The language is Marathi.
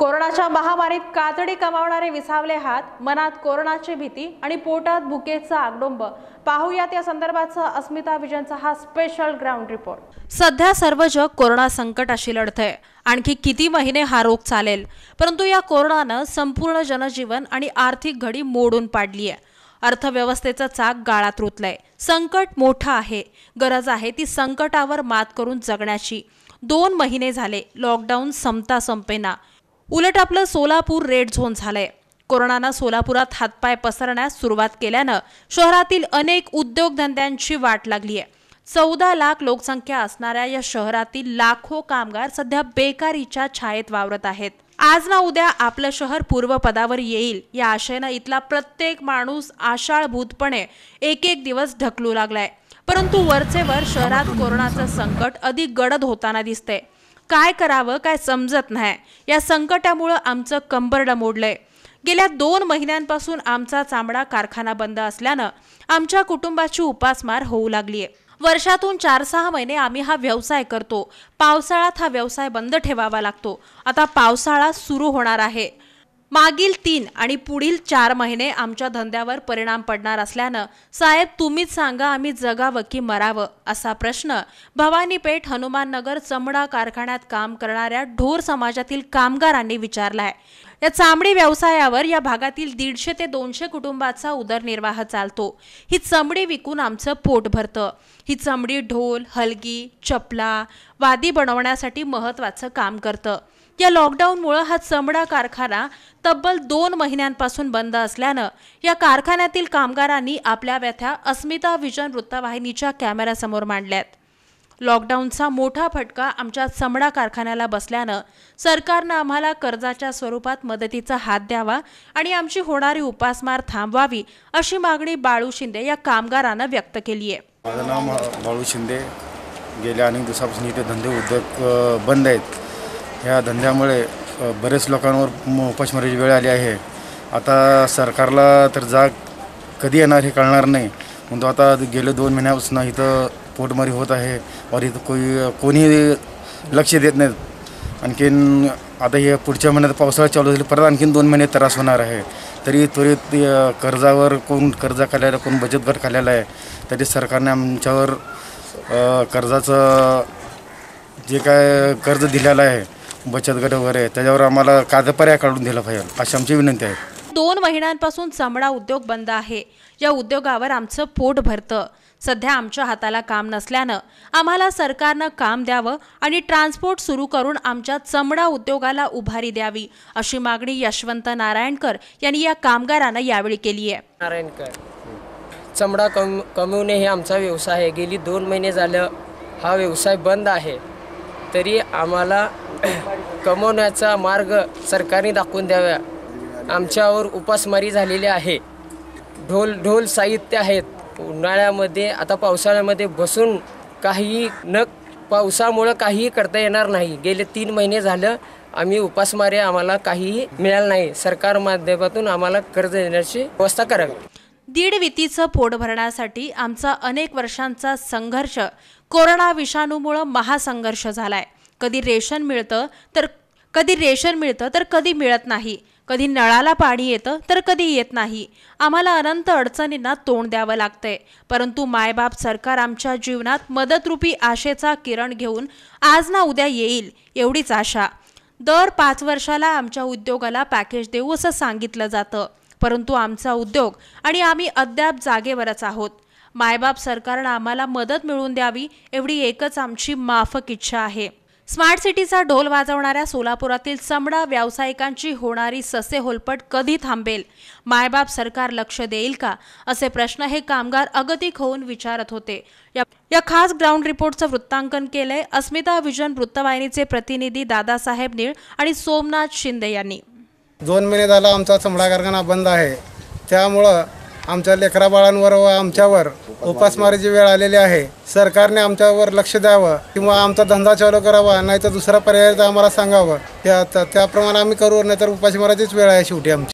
कोरोनाच्या महामारीत कातडी कमावणारे विसावले हात मनात कोरोनाची भीती आणि पोटात भुकेचा आगडोंब पाहूयात या संदर्भाचा अस्मिता विजयचा हा स्पेशल ग्राउंड रिपोर्ट सध्या सर्व जग कोरोना संकटाशी लढतंय आणखी किती महिने हा रोग चालेल परंतु या कोरोनानं संपूर्ण जनजीवन आणि आर्थिक घडी मोडून पाडली आहे अर्थव्यवस्थेचं चाक गाळात रुतलंय संकट मोठं आहे गरज आहे ती संकटावर मात करून जगण्याची दोन महिने झाले लॉकडाऊन संपता संपेना उलट आपलं सोलापूर रेड झोन झालंय कोरोनानं सोलापुरात हातपाय पसरण्यास सुरुवात केल्यानं शहरातील अनेक उद्योगधंद्यांची वाट लागली आहे चौदा लाख लोकसंख्या असणाऱ्या या शहरातील लाखो कामगार सध्या बेकारीच्या छायेत वावरत आहेत आज ना उद्या आपलं शहर पूर्वपदावर येईल या आशयानं इथला प्रत्येक माणूस आषाळभूतपणे एक एक दिवस ढकलू लागलाय परंतु वरचे वर शहरात कोरोनाचं संकट अधिक गडद होताना दिसतंय काय करावं काय समजत नाही या संकटामुळं आमचं कंबरडं मोडलंय गेल्या दोन महिन्यांपासून आमचा चामडा कारखाना बंद असल्यानं आमच्या कुटुंबाची उपासमार होऊ लागली आहे वर्षातून चार सहा महिने आम्ही हा व्यवसाय करतो पावसाळ्यात हा व्यवसाय बंद ठेवावा लागतो आता पावसाळा सुरू होणार आहे मागील तीन आणि पुढील चार महिने आमच्या धंद्यावर परिणाम पडणार असल्यानं साहेब तुम्हीच सांगा आम्ही जगावं की मरावं असा प्रश्न भवानीपेठ हनुमाननगर चमडा कारखान्यात काम करणाऱ्या ढोर समाजातील कामगारांनी विचारला आहे या चामडी व्यवसायावर या भागातील दीडशे ते दोनशे कुटुंबाचा उदरनिर्वाह चालतो ही चमडी विकून आमचं पोट भरतं ही चमडी ढोल हलगी चपला वादी बनवण्यासाठी महत्त्वाचं काम करतं या लॉकडाऊनमुळं हा चमडा कारखाना तब्बल दोन महिन्यांपासून बंद असल्यानं या कारखान्यातील कामगारांनी आपल्या व्यथा अस्मिता विजन वृत्तवाहिनीच्या कॅमेऱ्यासमोर मांडल्यात लॉकडाऊनचा मोठा फटका आमच्या चमडा कारखान्याला बसल्यानं सरकारनं आम्हाला कर्जाच्या स्वरूपात मदतीचा हात द्यावा आणि आमची होणारी उपासमार थांबवावी अशी मागणी बाळू शिंदे या कामगारानं व्यक्त केली आहे माझं नाव बाळू शिंदे गेल्या अनेक दिवसापासून इथे धंदे उद्योग बंद आहेत ह्या धंद्यामुळे बरेच लोकांवर उपासमारीची वेळ आली आहे आता सरकारला तर जाग कधी येणार हे कळणार नाही म्हणतो आता गेले दोन महिन्यापासून इथं पोटमारी होत आहे और इथं कोई कोणी लक्ष देत नाहीत आणखीन आता हे पुढच्या महिन्यात पावसाळा चालू झाली परत आणखीन दोन महिने त्रास होणार आहे तरी त्वरित कर्जावर कोण कर्ज खाल्याला कोण बचत गट खाल्लेला आहे तरी सरकारने आमच्यावर कर्जाचं जे काय कर्ज दिलेलं आहे बचत गट वगैरे त्याच्यावर आम्हाला कादपर्या काढून दिला पाहिजे अशी आमची विनंती आहे दोन महिन्यांपासून चमडा उद्योग बंद आहे या उद्योगावर आमचं पोट भरतं सध्या आमच्या हाताला काम नसल्यानं आम्हाला सरकारनं काम द्यावं आणि ट्रान्सपोर्ट सुरू करून आमच्या चमडा उद्योगाला उभारी द्यावी अशी मागणी यशवंत नारायणकर यांनी या कामगारांना यावेळी केली आहे नारायणकर चमडा कम कमवणे हे आमचा व्यवसाय आहे गेली दोन महिने झालं हा व्यवसाय बंद आहे तरी आम्हाला कमवण्याचा मार्ग सरकारने दाखवून द्यावा आमच्यावर उपासमारी झालेली आहे ढोल ढोल साहित्य आहेत उन्हाळ्यामध्ये आता पावसाळ्यामध्ये बसून काही न पावसामुळं काहीही करता येणार नाही गेले तीन महिने झालं आम्ही उपासमारी आम्हाला काहीही मिळालं नाही सरकार माध्यमातून आम्हाला कर्ज देण्याची व्यवस्था करावी दीड वितीचं पोट भरण्यासाठी आमचा अनेक वर्षांचा संघर्ष कोरोना विषाणूमुळं महासंघर्ष झालाय कधी रेशन मिळतं तर कधी रेशन मिळतं तर कधी मिळत नाही कधी नळाला पाणी येतं तर कधी येत नाही आम्हाला अनंत अडचणींना तोंड द्यावं लागतंय परंतु मायबाप सरकार आमच्या जीवनात मदतरूपी आशेचा किरण घेऊन आज ना उद्या येईल एवढीच आशा दर पाच वर्षाला आमच्या उद्योगाला पॅकेज देऊ असं सांगितलं जातं परंतु आमचा उद्योग आणि आम्ही अद्याप जागेवरच आहोत मायबाप सरकारनं आम्हाला मदत मिळवून द्यावी एवढी एकच आमची माफक इच्छा आहे स्मार्ट सिटीचा ढोल वाजवणाऱ्या सोलापुरातील चमडा व्यावसायिकांची होणारी ससे होलपट कधी थांबेल मायबाप सरकार लक्ष देईल का असे प्रश्न हे कामगार अगतिक होऊन विचारत होते या, खास ग्राउंड रिपोर्टचं वृत्तांकन केलंय अस्मिता विजन वृत्तवाहिनीचे प्रतिनिधी दादासाहेब निळ आणि सोमनाथ शिंदे यांनी दोन महिने झाला आमचा चमडा कारखाना बंद आहे त्यामुळं आमच्या लेकराबाळांवर व आमच्यावर उपासमारीची वेळ आलेली आहे सरकारने आमच्यावर लक्ष द्यावं किंवा आमचा धंदा चालू करावा नाही तर दुसरा पर्याय आम्हाला सांगावं त्या त्याप्रमाणे आम्ही करू तर उपासमाराचीच वेळ आहे शेवटी आमची